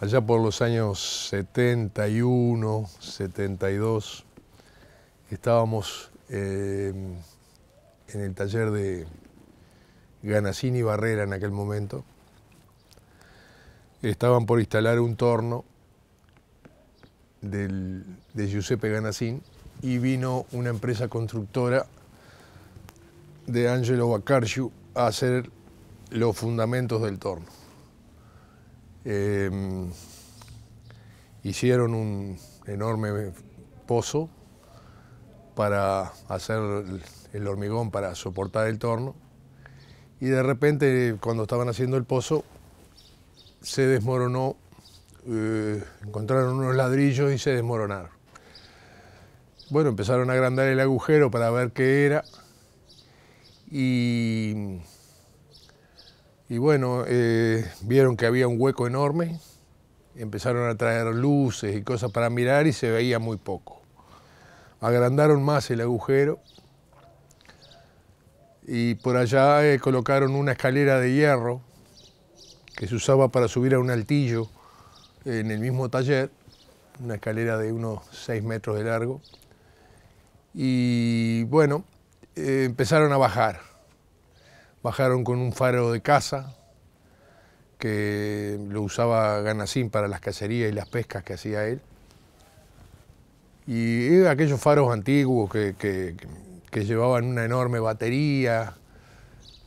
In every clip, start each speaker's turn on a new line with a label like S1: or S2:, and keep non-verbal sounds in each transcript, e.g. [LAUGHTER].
S1: allá por los años 71, 72, estábamos em, en el taller de y Barrera en aquel momento. Estaban por instalar un torno de Giuseppe ganacín y vino una empresa constructora de Angelo Baccarciu a hacer los fundamentos del torno. Em, hicieron un enorme pozo para hacer el hormigón para soportar el torno y de repente cuando estaban haciendo el pozo se desmoronó, eh, encontraron unos ladrillos y se desmoronaron. Bueno, empezaron a agrandar el agujero para ver qué era y y bueno, eh, vieron que había un hueco enorme, empezaron a traer luces y cosas para mirar y se veía muy poco. Agrandaron más el agujero y por allá eh, colocaron una escalera de hierro que se usaba para subir a un altillo en el mismo taller, una escalera de unos 6 metros de largo. Y bueno, eh, empezaron a bajar bajaron con un faro de caza que lo usaba Ganasín para las cacerías y las pescas que hacía él. Y aquellos faros antiguos que, llevaban una enorme batería,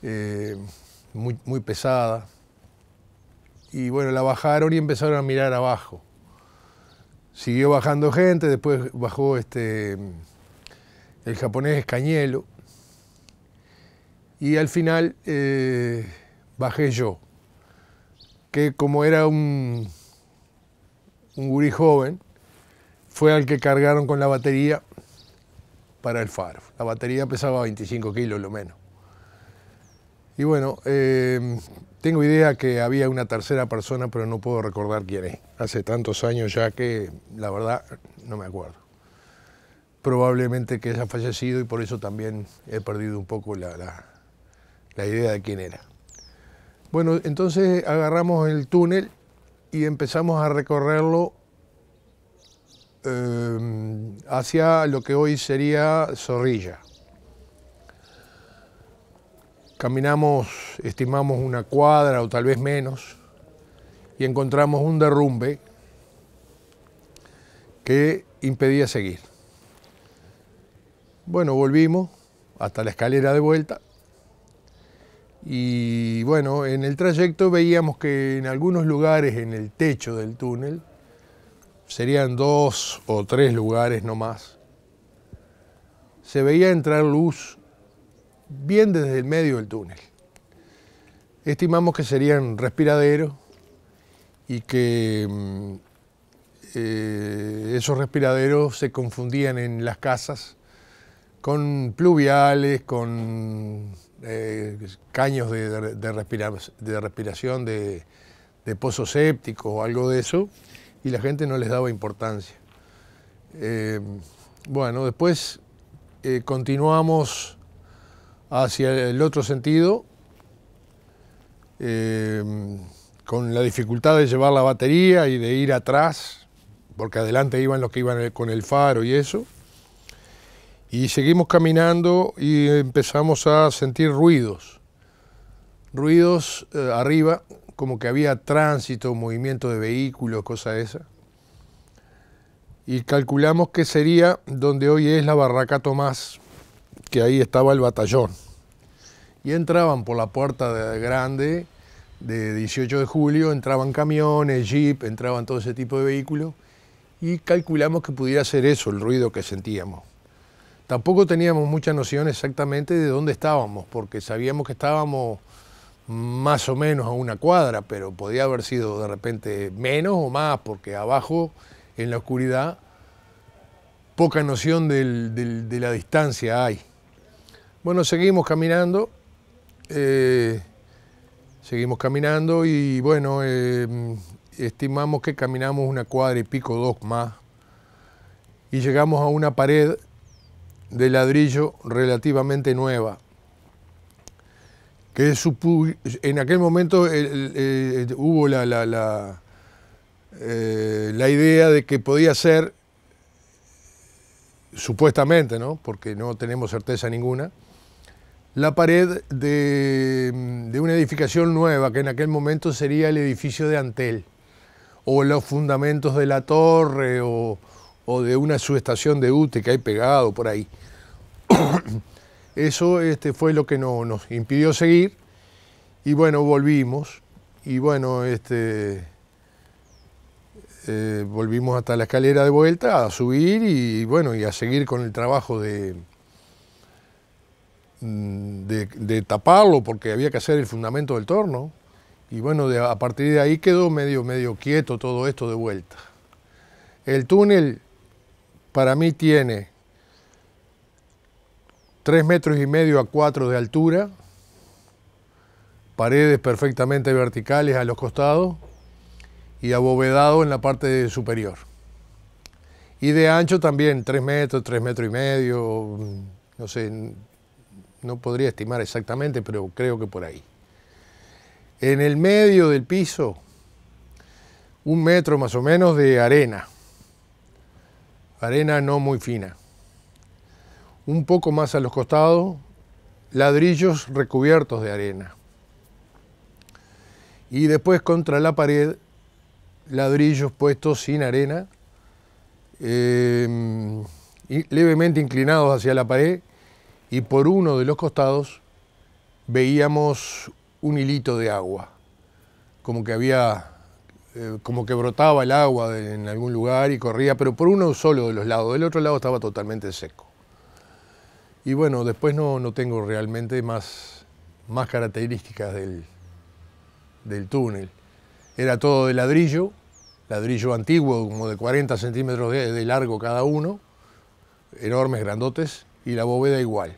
S1: eh, muy, muy pesada. Y bueno, la bajaron y empezaron a mirar abajo. Siguió bajando gente, después bajó este, el japonés Cañelo y al final eh, bajé yo, que como era un, un gurí joven, fue al que cargaron con la batería para el faro. La batería pesaba 25 kilos lo menos. Y bueno, eh, tengo idea que había una tercera persona, pero no puedo recordar quién es. Hace tantos años ya que la verdad no me acuerdo. Probablemente que haya fallecido y por eso también he perdido un poco la la idea de quién era. Bueno, entonces agarramos el túnel y empezamos a recorrerlo eh, hacia lo que hoy sería Zorrilla. Caminamos, estimamos una cuadra o tal vez menos, y encontramos un derrumbe que impedía seguir. Bueno, volvimos hasta la escalera de vuelta y bueno, en el trayecto veíamos que en algunos lugares en el techo del túnel serían dos o tres lugares no más. Se veía entrar luz bien desde el medio del túnel. Estimamos que serían respiraderos y que mm, eh, esos respiraderos se confundían en las casas con pluviales, con eh, caños de, respiración de, pozos sépticos o algo de eso, y la gente no les daba importancia. Eh, bueno, después eh, continuamos hacia el otro sentido, con la dificultad de llevar la batería y de ir atrás, porque adelante iban los que iban con el faro y eso. Y seguimos caminando y empezamos a sentir ruidos. Ruidos eh, arriba, como que había tránsito, movimiento de vehículos, cosa esa. Y calculamos que sería donde hoy es la barraca Tomás, que ahí estaba el batallón. Y entraban por la puerta de grande de 18 de julio, entraban camiones, jeep, entraban todo ese tipo de vehículos. Y calculamos que pudiera ser eso el ruido que sentíamos. Tampoco teníamos mucha noción exactamente de dónde estábamos, porque sabíamos que estábamos más o menos a una cuadra, pero podía haber sido de repente menos o más, porque abajo, en la oscuridad, poca noción de la distancia hay. Bueno, seguimos caminando, eh, seguimos caminando y bueno, eh, estimamos que caminamos una cuadra y pico, dos más, y llegamos a una pared de ladrillo relativamente nueva, que en aquel momento hubo la, eh, la, idea de que podía ser, supuestamente, ¿no? porque no tenemos certeza ninguna, la pared de, una edificación nueva, que en aquel momento sería el edificio de Antel, o los fundamentos de la torre, o, o de una subestación de UTE que hay pegado por ahí. [COUGHS] Eso este, fue lo que nos impidió seguir y bueno, volvimos y bueno, este, eh, volvimos hasta la escalera de vuelta a subir y bueno, y a seguir con el trabajo mm, de, de, taparlo porque había que hacer el fundamento del torno. Y bueno, a partir de ahí quedó medio, medio quieto todo esto de vuelta. El túnel para mí tiene 3 metros y medio a 4 de altura, paredes perfectamente verticales a los costados y abovedado en la parte superior. Y de ancho también, 3 metros, 3 metros y medio, no sé, no podría estimar exactamente, pero creo que por ahí. En el medio del piso, un metro más o menos de arena arena no muy fina. Un poco más a los costados, ladrillos recubiertos de arena. Y después contra la pared, ladrillos puestos sin arena, eh, y levemente inclinados hacia la pared, y por uno de los costados veíamos un hilito de agua, como que había eh, como que brotaba el agua en algún lugar y corría, pero por uno solo de los lados, del otro lado estaba totalmente seco. Y bueno, después no, tengo realmente más, características del, túnel. Era todo de ladrillo, ladrillo antiguo, como de 40 centímetros de, largo cada uno, enormes, grandotes, y la bóveda igual,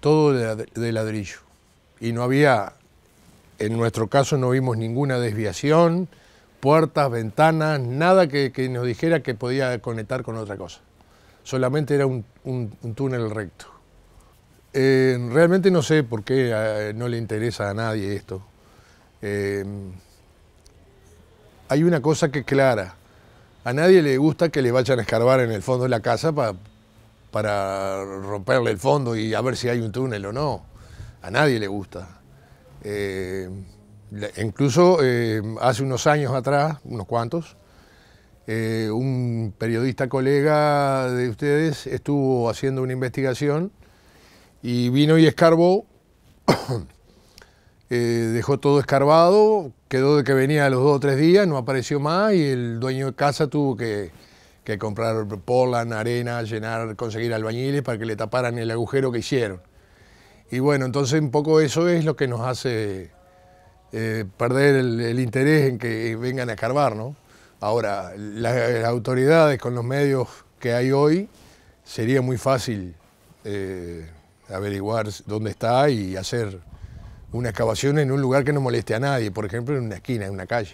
S1: todo de, ladrillo. Y no había, en nuestro caso no vimos ninguna desviación, puertas, ventanas, nada que, nos dijera que podía conectar con otra cosa. Solamente era un, túnel recto. Eh, realmente no sé por qué eh, no le interesa a nadie esto. Eh, hay una cosa que es clara. A nadie le gusta que le vayan a escarbar en el fondo de la casa para romperle el fondo y a ver si hay un túnel o no. A nadie le gusta. Incluso eh, hace unos años atrás, unos cuantos, eh, un periodista colega de ustedes estuvo haciendo una investigación y vino y escarbó, [COUGHS] eh, dejó todo escarbado, quedó de que venía a los dos o tres días, no apareció más y el dueño de casa tuvo que, comprar polan, arena, llenar, conseguir albañiles para que le taparan el agujero que hicieron. Y bueno, entonces un poco eso es lo que nos hace eh, perder el, interés en que vengan a escarbar, ¿no? Ahora, las, autoridades con los medios que hay hoy, sería muy fácil eh, averiguar dónde está y hacer una excavación en un lugar que no moleste a nadie, por ejemplo, en una esquina, en una calle,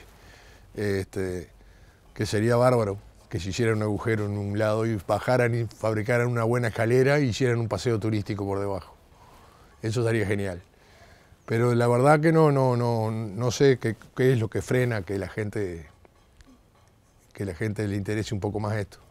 S1: este, que sería bárbaro que se hiciera un agujero en un lado y bajaran y fabricaran una buena escalera y e hicieran un paseo turístico por debajo. Eso sería genial. Pero la verdad que no, no, no, no sé qué, es lo que frena que la gente que la gente le interese un poco más esto.